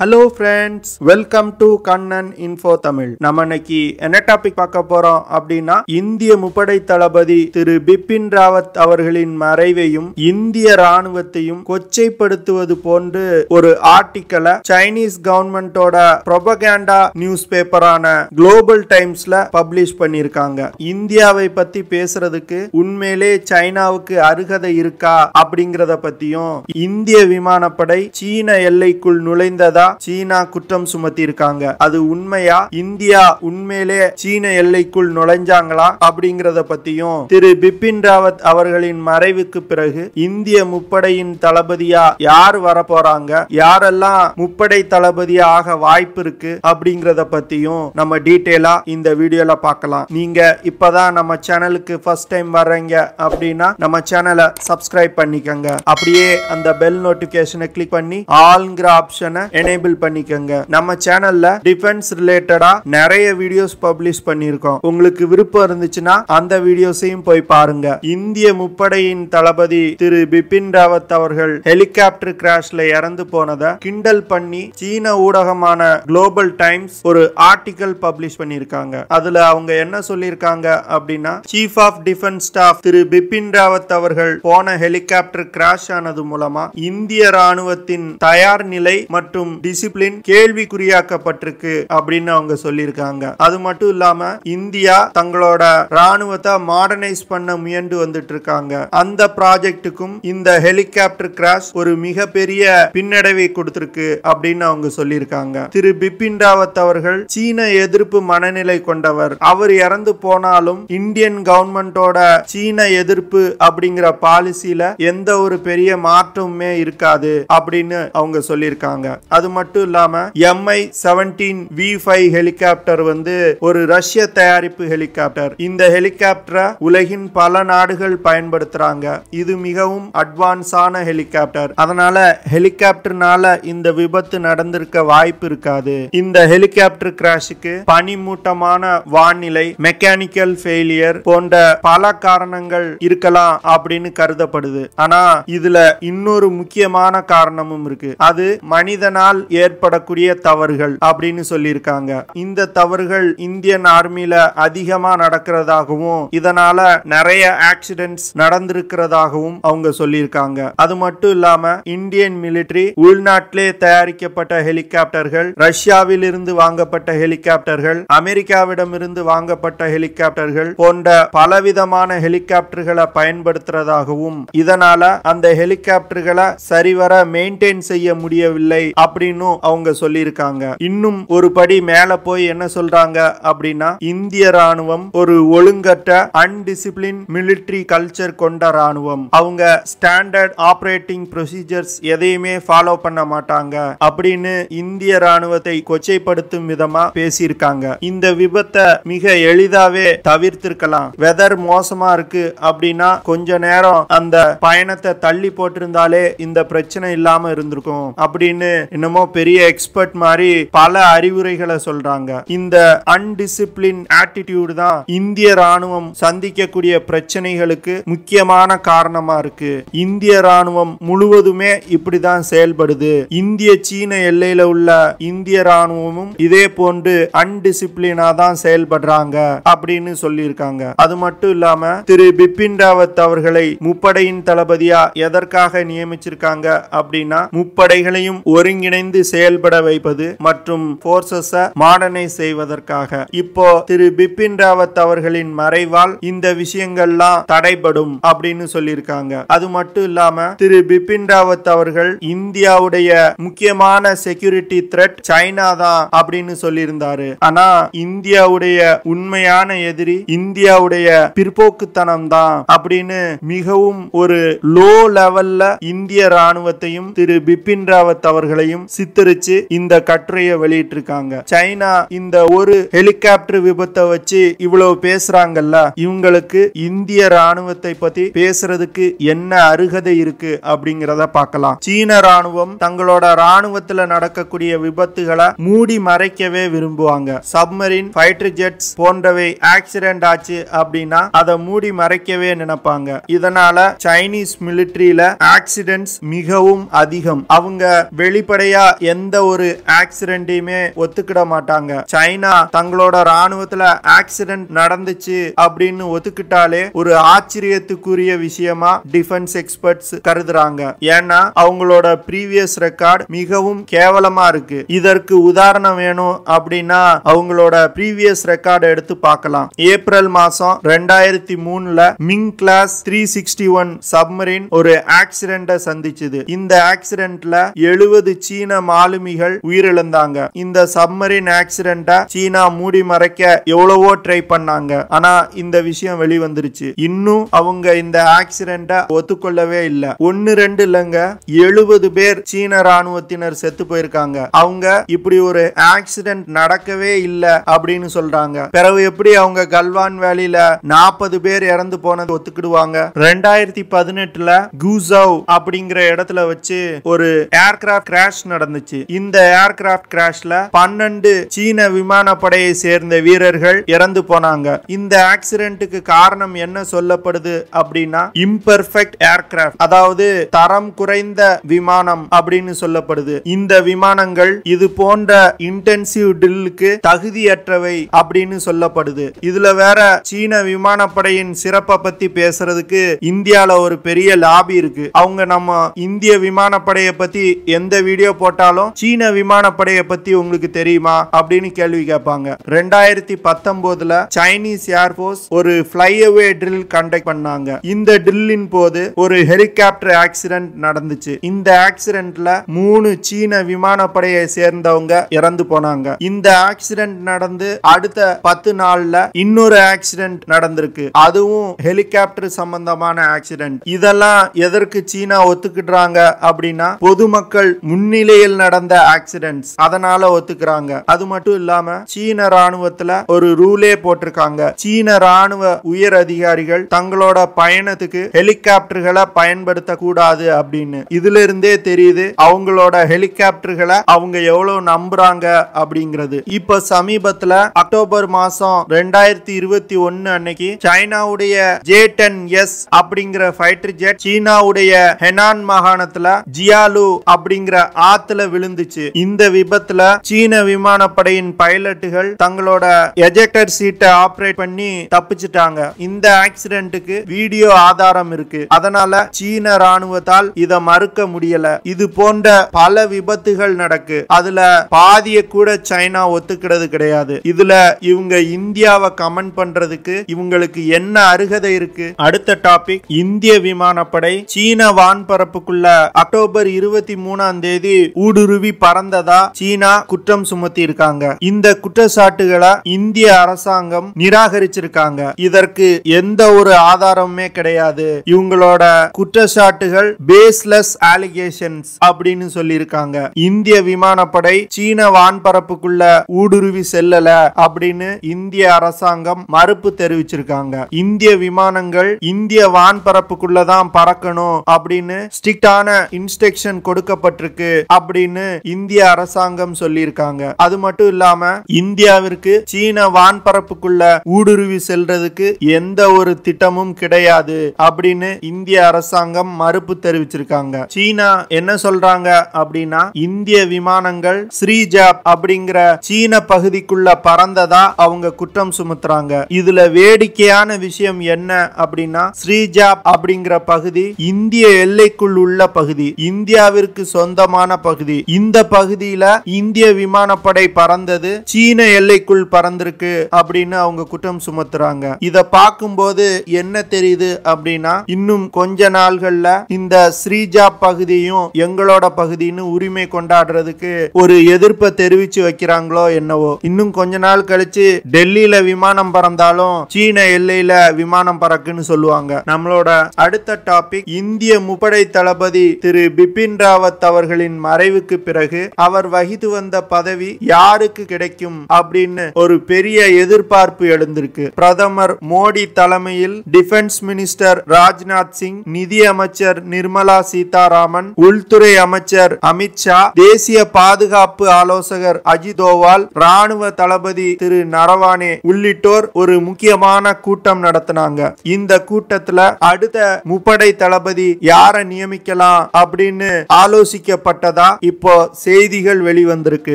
hello friends welcome to Kannan info Tamil நம்ம இன்னைக்கு என்ன டாபிக் பார்க்க போறோம் அப்படின்னா இந்திய முப்படை தளபதி திரு பிபின் ராவத் அவர்களின் மறைவையும் இந்திய ராணுவத்தையும் கொச்சைப்படுத்துவது போன்று ஒரு ஆர்டிக்கலை சைனீஸ் கவர்மெண்டோட ப்ரொபகேண்டா நியூஸ் பேப்பரான குளோபல் டைம்ஸ்ல பப்ளிஷ் பண்ணியிருக்காங்க இந்தியாவை பத்தி பேசுறதுக்கு உண்மையிலே சைனாவுக்கு அருகதை இருக்கா அப்படிங்கிறத பத்தியும் இந்திய விமானப்படை சீன எல்லைக்குள் நுழைந்ததா எதிராக சீனா குற்றம் சுமத்தி இருக்காங்க அது உண்மையா இந்தியா உண்மையிலே சீன எல்லைக்குள் நுழைஞ்சாங்களா அப்படிங்கறத பத்தியும் திரு பிபின் ராவத் அவர்களின் மறைவுக்கு பிறகு இந்திய முப்படையின் தளபதியா யார் வரப்போறாங்க யாரெல்லாம் முப்படை தளபதியா ஆக வாய்ப்பு இருக்கு அப்படிங்கறத பத்தியும் நம்ம டீட்டெயிலா இந்த வீடியோல பார்க்கலாம் நீங்க இப்பதான் நம்ம சேனலுக்கு ஃபர்ஸ்ட் டைம் வர்றீங்க அப்படின்னா நம்ம சேனலை சப்ஸ்கிரைப் பண்ணிக்கங்க அப்படியே அந்த பெல் நோட்டிபிகேஷனை கிளிக் பண்ணி ஆல்ங்கிற ஆப்ஷனை எனேபிள் பண்ணிக்கங்க நம்ம சேனல்ல டிஃபென்ஸ் ரிலேட்டடா நிறைய வீடியோஸ் பப்ளிஷ் பண்ணியிருக்கோம் உங்களுக்கு விருப்பம் இருந்துச்சுன்னா அந்த வீடியோஸையும் போய் பாருங்க இந்திய முப்படையின் தளபதி திரு பிபின் ராவத் அவர்கள் ஹெலிகாப்டர் கிராஷ்ல இறந்து போனதை கிண்டல் பண்ணி சீன ஊடகமான குளோபல் டைம்ஸ் ஒரு ஆர்டிக்கல் பப்ளிஷ் பண்ணியிருக்காங்க அதுல அவங்க என்ன சொல்லியிருக்காங்க அப்படின்னா சீஃப் ஆஃப் டிஃபென்ஸ் ஸ்டாஃப் திரு பிபின் ராவத் அவர்கள் போன ஹெலிகாப்டர் கிராஷ் ஆனது மூலமா இந்திய ராணுவத்தின் தயார் நிலை மற்றும் டிசிப்ளின் கேள்விக்குறியாக்கப்பட்டிருக்கு அப்படின்னு அவங்க சொல்லியிருக்காங்க அது மட்டும் இல்லாம இந்தியா தங்களோட ராணுவத்தை மாடர்னைஸ் பண்ண முயன்று வந்துட்டு இருக்காங்க அந்த ப்ராஜெக்டுக்கும் இந்த ஹெலிகாப்டர் கிராஷ் ஒரு மிகப்பெரிய பின்னடைவை கொடுத்திருக்கு அப்படின்னு அவங்க சொல்லியிருக்காங்க திரு பிபின் ராவத் அவர்கள் சீன எதிர்ப்பு மனநிலை கொண்டவர் அவர் இறந்து போனாலும் இந்தியன் கவர்மெண்டோட சீன எதிர்ப்பு அப்படிங்கிற பாலிசியில எந்த ஒரு பெரிய மாற்றமுமே இருக்காது அப்படின்னு அவங்க சொல்லியிருக்காங்க அது மட்டும் இல்லாம MI seventeen V five helicopter வந்து ஒரு ரஷ்ய தயாரிப்பு ஹெலிகாப்டர் இந்த ஹெலிகாப்டரை உலகின் பல நாடுகள் பயன்படுத்துறாங்க இது மிகவும் அட்வான்ஸான ஹெலிகாப்டர் அதனால ஹெலிகாப்டர்னால இந்த விபத்து நடந்திருக்க வாய்ப்பு இருக்காது இந்த ஹெலிகாப்டர் கிராஷுக்கு பனிமூட்டமான வானிலை மெக்கானிக்கல் ஃபெயிலியர் போன்ற பல காரணங்கள் இருக்கலாம் அப்படின்னு கருதப்படுது ஆனா இதுல இன்னொரு முக்கியமான காரணமும் இருக்கு அது மனிதனால் ஏற்படக்கூடிய தவறுகள் அப்படின்னு சொல்லியிருக்காங்க இந்த தவறுகள் இந்தியன் ஆர்மியில அதிகமா நடக்கிறதாகவும் இதனால நிறைய ஆக்சிடென்ட்ஸ் நடந்திருக்கிறதாகவும் அவங்க சொல்லியிருக்காங்க அது மட்டும் இல்லாம இந்தியன் மிலிட்ரி உள்நாட்டிலே தயாரிக்கப்பட்ட ஹெலிகாப்டர்கள் ரஷ்யாவில் இருந்து வாங்கப்பட்ட ஹெலிகாப்டர்கள் அமெரிக்காவிடம் இருந்து வாங்கப்பட்ட ஹெலிகாப்டர்கள் போன்ற பலவிதமான ஹெலிகாப்டர்களை பயன்படுத்துறதாகவும் இதனால அந்த ஹெலிகாப்டர்களை சரிவர மெயின்டைன் செய்ய முடியவில்லை அப்படின்னு அப்படின்னு அவங்க சொல்லியிருக்காங்க இன்னும் ஒரு படி மேல போய் என்ன சொல்றாங்க அப்படின்னா இந்திய ராணுவம் ஒரு ஒழுங்கற்ற அன்டிசிப்ளின் மிலிட்ரி கல்ச்சர் கொண்ட ராணுவம் அவங்க ஸ்டாண்டர்ட் ஆப்ரேட்டிங் ப்ரொசீஜர்ஸ் எதையுமே ஃபாலோ பண்ண மாட்டாங்க அப்படின்னு இந்திய ராணுவத்தை கொச்சைப்படுத்தும் விதமா பேசியிருக்காங்க இந்த விபத்தை மிக எளிதாவே தவிர்த்திருக்கலாம் வெதர் மோசமா இருக்கு அப்படின்னா கொஞ்ச நேரம் அந்த பயணத்தை தள்ளி போட்டிருந்தாலே இந்த பிரச்சனை இல்லாம இருந்திருக்கும் அப்படின்னு என்னமோ பெரிய எக்ஸ்பர்ட் மாதிரி பல அறிவுரைகளை சொல்றாங்க இந்த அன்டிசிப்ளின் ஆட்டிடியூடு தான் இந்திய ராணுவம் சந்திக்கக்கூடிய பிரச்சனைகளுக்கு முக்கியமான காரணமா இருக்கு இந்திய ராணுவம் முழுவதுமே இப்படிதான் செயல்படுது இந்திய சீன எல்லையில உள்ள இந்திய ராணுவமும் இதே போன்று அன்டிசிப்ளினா தான் செயல்படுறாங்க அப்படின்னு சொல்லியிருக்காங்க அது மட்டும் இல்லாம திரு பிபின் ராவத் அவர்களை முப்படையின் தளபதியா எதற்காக நியமிச்சிருக்காங்க அப்படின்னா முப்படைகளையும் ஒருங்கிணைந்து இணைந்து செயல்பட வைப்பது மற்றும் போர்சஸ மாடனை செய்வதற்காக இப்போ திரு பிபின் ராவத் அவர்களின் மறைவால் இந்த விஷயங்கள்லாம் தடைபடும் அப்படின்னு சொல்லியிருக்காங்க அது மட்டும் இல்லாம திரு பிபின் ராவத் அவர்கள் இந்தியாவுடைய முக்கியமான செக்யூரிட்டி த்ரெட் சைனா தான் அப்படின்னு சொல்லியிருந்தாரு ஆனா இந்தியாவுடைய உண்மையான எதிரி இந்தியாவுடைய பிற்போக்குத்தனம் தான் அப்படின்னு மிகவும் ஒரு லோ லெவல்ல இந்திய ராணுவத்தையும் திரு பிபின் ராவத் அவர்களையும் சித்தரிச்சு இந்த கட்டுரையை வெளியிட்டிருக்காங்க சைனா இந்த ஒரு ஹெலிகாப்டர் விபத்தை வச்சு இவ்வளவு பேசுறாங்கல்ல இவங்களுக்கு இந்திய ராணுவத்தை பத்தி பேசுறதுக்கு என்ன அருகதை இருக்கு அப்படிங்கிறத பார்க்கலாம் சீன ராணுவம் தங்களோட ராணுவத்துல நடக்கக்கூடிய விபத்துகளை மூடி மறைக்கவே விரும்புவாங்க சப்மரின் ஃபைட்டர் ஜெட்ஸ் போன்றவை ஆக்சிடென்ட் ஆச்சு அப்படின்னா அதை மூடி மறைக்கவே நினைப்பாங்க இதனால சைனீஸ் மிலிட்ரியில ஆக்சிடென்ட்ஸ் மிகவும் அதிகம் அவங்க வெளிப்படையா எந்த ஒரு ஆக்சிடென்ட்டையுமே ஒத்துக்கிட மாட்டாங்க சைனா தங்களோட ராணுவத்துல ஆக்சிடென்ட் நடந்துச்சு அப்படின்னு ஒத்துக்கிட்டாலே ஒரு ஆச்சரியத்துக்குரிய விஷயமா டிஃபென்ஸ் எக்ஸ்பர்ட்ஸ் கருதுறாங்க ஏன்னா அவங்களோட ப்ரீவியஸ் ரெக்கார்ட் மிகவும் கேவலமா இருக்கு இதற்கு உதாரணம் வேணும் அப்படின்னா அவங்களோட ப்ரீவியஸ் ரெக்கார்டு எடுத்து பார்க்கலாம் ஏப்ரல் மாசம் ரெண்டாயிரத்தி மூணுல Ming class three sixty one submarine ஒரு ஆக்சிடென்ட சந்திச்சது இந்த ஆக்சிடென்ட்ல எழுபது சீன சீன மாலுமிகள் உயிரிழந்தாங்க இந்த சப்மரின் ஆக்சிடென்ட்ட சீனா மூடி மறைக்க எவ்வளவோ ட்ரை பண்ணாங்க ஆனா இந்த விஷயம் வெளிவந்துருச்சு இன்னும் அவங்க இந்த ஆக்சிடென்ட்டை ஒத்துக்கொள்ளவே இல்லை ஒன்னு ரெண்டு இல்லைங்க எழுபது பேர் சீன ராணுவத்தினர் செத்து போயிருக்காங்க அவங்க இப்படி ஒரு ஆக்சிடென்ட் நடக்கவே இல்லை அப்படின்னு சொல்றாங்க பிறகு எப்படி அவங்க கல்வான் வேலையில நாற்பது பேர் இறந்து போனது ஒத்துக்கிடுவாங்க ரெண்டாயிரத்தி பதினெட்டுல குசவ் அப்படிங்கிற இடத்துல வச்சு ஒரு ஏர்கிராப்ட் கிராஷ் நட நடந்துச்சு இந்த ஏர்கிராப்ட் கிராஷ்ல பன்னெண்டு சீன விமானப்படையை சேர்ந்த வீரர்கள் இறந்து போனாங்க இந்த ஆக்சிடென்ட்டுக்கு காரணம் என்ன சொல்லப்படுது அப்படின்னா இம்பர்ஃபெக்ட் ஏர்கிராப்ட் அதாவது தரம் குறைந்த விமானம் அப்படின்னு சொல்லப்படுது இந்த விமானங்கள் இது போன்ற இன்டென்சிவ் டில்லுக்கு தகுதியற்றவை அப்படின்னு சொல்லப்படுது இதுல வேற சீன விமானப்படையின் சிறப்பை பத்தி பேசுறதுக்கு இந்தியால ஒரு பெரிய லாபி இருக்கு அவங்க நம்ம இந்திய விமானப்படையை பத்தி எந்த வீடியோ போட்ட போட்டாலும் சீன விமானப்படையை பத்தி உங்களுக்கு தெரியுமா அப்படின்னு கேள்வி கேட்பாங்க ரெண்டாயிரத்தி பத்தொன்பதுல சைனீஸ் ஏர்போர்ஸ் ஒரு ஃபிளைஅவே ட்ரில் கண்டக்ட் பண்ணாங்க இந்த ட்ரில்லின் போது ஒரு ஹெலிகாப்டர் ஆக்சிடென்ட் நடந்துச்சு இந்த ஆக்சிடென்ட்ல மூணு சீன விமானப்படையை சேர்ந்தவங்க இறந்து போனாங்க இந்த ஆக்சிடென்ட் நடந்து அடுத்த பத்து நாள்ல இன்னொரு ஆக்சிடென்ட் நடந்திருக்கு அதுவும் ஹெலிகாப்டர் சம்பந்தமான ஆக்சிடென்ட் இதெல்லாம் எதற்கு சீனா ஒத்துக்கிடுறாங்க அப்படின்னா பொதுமக்கள் முன்னிலே இடையில் நடந்த ஆக்சிடென்ட்ஸ் அதனால ஒத்துக்கிறாங்க அது மட்டும் இல்லாம சீன ராணுவத்துல ஒரு ரூலே போட்டிருக்காங்க சீன ராணுவ உயர் அதிகாரிகள் தங்களோட பயணத்துக்கு ஹெலிகாப்டர்களை பயன்படுத்த கூடாது அப்படின்னு இதுல இருந்தே தெரியுது அவங்களோட ஹெலிகாப்டர்களை அவங்க எவ்வளவு நம்புறாங்க அப்படிங்கிறது இப்ப சமீபத்துல அக்டோபர் மாசம் ரெண்டாயிரத்தி இருபத்தி ஒன்னு அன்னைக்கு சைனாவுடைய ஜே டென் எஸ் அப்படிங்கிற ஃபைட்டர் ஜெட் சீனாவுடைய ஹெனான் மாகாணத்துல ஜியாலு அப்படிங்கிற ஆத்து விபத்துல விழுந்துச்சு இந்த விபத்துல சீன விமானப்படையின் பைலட்டுகள் தங்களோட எஜெக்டர் சீட்டை ஆப்ரேட் பண்ணி தப்பிச்சிட்டாங்க இந்த ஆக்சிடென்ட்டுக்கு வீடியோ ஆதாரம் இருக்கு அதனால சீன ராணுவத்தால் இத மறுக்க முடியல இது போன்ற பல விபத்துகள் நடக்கு அதுல பாதிய கூட சைனா ஒத்துக்கிறது கிடையாது இதுல இவங்க இந்தியாவை கமெண்ட் பண்றதுக்கு இவங்களுக்கு என்ன அருகதை இருக்கு அடுத்த டாபிக் இந்திய விமானப்படை சீன வான்பரப்புக்குள்ள அக்டோபர் இருபத்தி மூணாம் தேதி ஊடுருவி பறந்ததா சீனா குற்றம் சுமத்தி இருக்காங்க இந்த குற்றச்சாட்டுகளை இந்திய அரசாங்கம் நிராகரிச்சிருக்காங்க இதற்கு எந்த ஒரு ஆதாரமுமே கிடையாது இவங்களோட குற்றச்சாட்டுகள் பேஸ்லெஸ் ஆலிகேஷன்ஸ் அப்படின்னு சொல்லியிருக்காங்க இந்திய விமானப்படை சீன வான்பரப்புக்குள்ள ஊடுருவி செல்லல அப்படின்னு இந்திய அரசாங்கம் மறுப்பு தெரிவிச்சிருக்காங்க இந்திய விமானங்கள் இந்திய வான்பரப்புக்குள்ள தான் பறக்கணும் அப்படின்னு ஸ்ட்ரிக்டான இன்ஸ்ட்ரக்ஷன் கொடுக்கப்பட்டிருக்கு அப்படி அப்படின்னு இந்திய அரசாங்கம் சொல்லியிருக்காங்க அது மட்டும் இல்லாம இந்தியாவிற்கு சீன வான்பரப்புக்குள்ள ஊடுருவி செல்றதுக்கு எந்த ஒரு திட்டமும் கிடையாது அப்படின்னு இந்திய அரசாங்கம் மறுப்பு தெரிவிச்சிருக்காங்க சீனா என்ன சொல்றாங்க அப்படின்னா இந்திய விமானங்கள் ஸ்ரீஜாப் அப்படிங்கிற சீன பகுதிக்குள்ள பறந்ததா அவங்க குற்றம் சுமத்துறாங்க இதுல வேடிக்கையான விஷயம் என்ன அப்படின்னா ஸ்ரீஜாப் அப்படிங்கிற பகுதி இந்திய எல்லைக்குள் உள்ள பகுதி இந்தியாவிற்கு சொந்தமான பகுதி பகுதி இந்த பகுதியில இந்திய விமானப்படை பறந்தது சீன எல்லைக்குள் பறந்திருக்கு அப்படின்னு அவங்க குற்றம் சுமத்துறாங்க இத பார்க்கும்போது என்ன தெரியுது அப்படின்னா இன்னும் கொஞ்ச நாள்கள்ல இந்த ஸ்ரீஜா பகுதியும் எங்களோட பகுதின்னு உரிமை கொண்டாடுறதுக்கு ஒரு எதிர்ப்பை தெரிவிச்சு வைக்கிறாங்களோ என்னவோ இன்னும் கொஞ்ச நாள் கழிச்சு டெல்லியில விமானம் பறந்தாலும் சீன எல்லையில விமானம் பறக்குன்னு சொல்லுவாங்க நம்மளோட அடுத்த டாபிக் இந்திய முப்படை தளபதி திரு பிபின் ராவத் அவர்களின் மறை மறைவுக்கு பிறகு அவர் வகித்து வந்த பதவி யாருக்கு கிடைக்கும் அப்படின்னு ஒரு பெரிய எதிர்பார்ப்பு எழுந்திருக்கு பிரதமர் மோடி தலைமையில் டிஃபென்ஸ் மினிஸ்டர் ராஜ்நாத் சிங் நிதி அமைச்சர் நிர்மலா சீதாராமன் உள்துறை அமைச்சர் அமித் ஷா தேசிய பாதுகாப்பு ஆலோசகர் அஜித் தோவால் ராணுவ தளபதி திரு நரவானே உள்ளிட்டோர் ஒரு முக்கியமான கூட்டம் நடத்தினாங்க இந்த கூட்டத்துல அடுத்த முப்படை தளபதி யார நியமிக்கலாம் அப்படின்னு ஆலோசிக்கப்பட்டதா இப்போ செய்திகள் வெளிவந்திருக்கு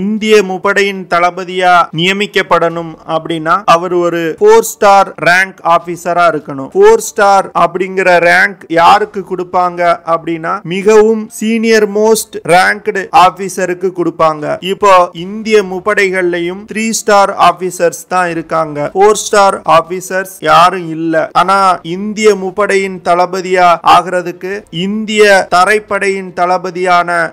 இந்திய முப்படையின் தளபதியா நியமிக்கப்படணும் அப்படின்னா அவர் ஒரு போர் ஸ்டார் ரேங்க் ஆபீசரா இருக்கணும் போர் ஸ்டார் அப்படிங்கிற ரேங்க் யாருக்கு கொடுப்பாங்க அப்படின்னா மிகவும் சீனியர் மோஸ்ட் ரேங்க்டு ஆபீசருக்கு கொடுப்பாங்க இப்போ இந்திய முப்படைகள்லயும் த்ரீ ஸ்டார் ஆபீசர்ஸ் தான் இருக்காங்க போர் ஸ்டார் ஆபீசர்ஸ் யாரும் இல்ல ஆனா இந்திய முப்படையின் தளபதியா ஆகிறதுக்கு இந்திய தரைப்படையின் தளபதியான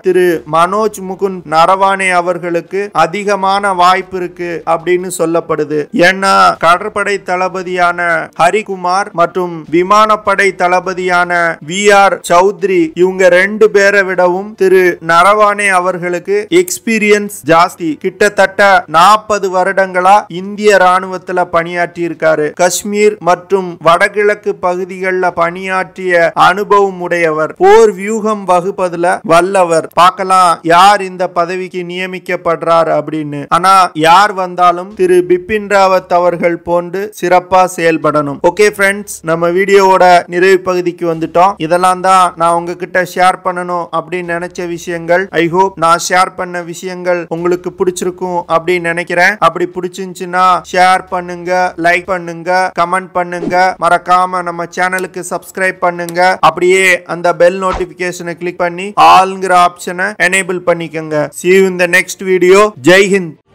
திரு மனோஜ் முகுந்த் நரவானே அவர்களுக்கு அதிகமான வாய்ப்பு இருக்கு அப்படின்னு சொல்லப்படுது ஏன்னா கடற்படை தளபதியான ஹரிகுமார் மற்றும் விமானப்படை தளபதியான வி ஆர் சௌத்ரி இவங்க ரெண்டு பேரை விடவும் திரு நரவானே அவர்களுக்கு எக்ஸ்பீரியன்ஸ் ஜாஸ்தி கிட்டத்தட்ட நாற்பது வருடங்களா இந்திய ராணுவத்துல பணியாற்றி இருக்காரு காஷ்மீர் மற்றும் வடகிழக்கு பகுதிகளில் பணியாற்றிய அனுபவம் உடையவர் போர் வியூகம் வகுப்பதுல வல்லவர் பார்க்க பார்க்கலாம் யார் இந்த பதவிக்கு நியமிக்கப்படுறார் அப்படின்னு ஆனா யார் வந்தாலும் திரு பிபின் ராவத் அவர்கள் போன்று சிறப்பா செயல்படணும் ஓகே ஃப்ரெண்ட்ஸ் நம்ம வீடியோவோட நிறைவு பகுதிக்கு வந்துட்டோம் இதெல்லாம் தான் நான் உங்ககிட்ட ஷேர் பண்ணணும் அப்படின்னு நினைச்ச விஷயங்கள் ஐ ஹோப் நான் ஷேர் பண்ண விஷயங்கள் உங்களுக்கு பிடிச்சிருக்கும் அப்படின்னு நினைக்கிறேன் அப்படி பிடிச்சிருந்துச்சுன்னா ஷேர் பண்ணுங்க லைக் பண்ணுங்க கமெண்ட் பண்ணுங்க மறக்காம நம்ம சேனலுக்கு சப்ஸ்கிரைப் பண்ணுங்க அப்படியே அந்த பெல் நோட்டிபிகேஷனை கிளிக் பண்ணி ஆளுங்கிற ஆப்ஷனை எனேபிள் பண்ணிக்கங்க சி இந்த நெக்ஸ்ட் வீடியோ ஜெய்ஹிந்த்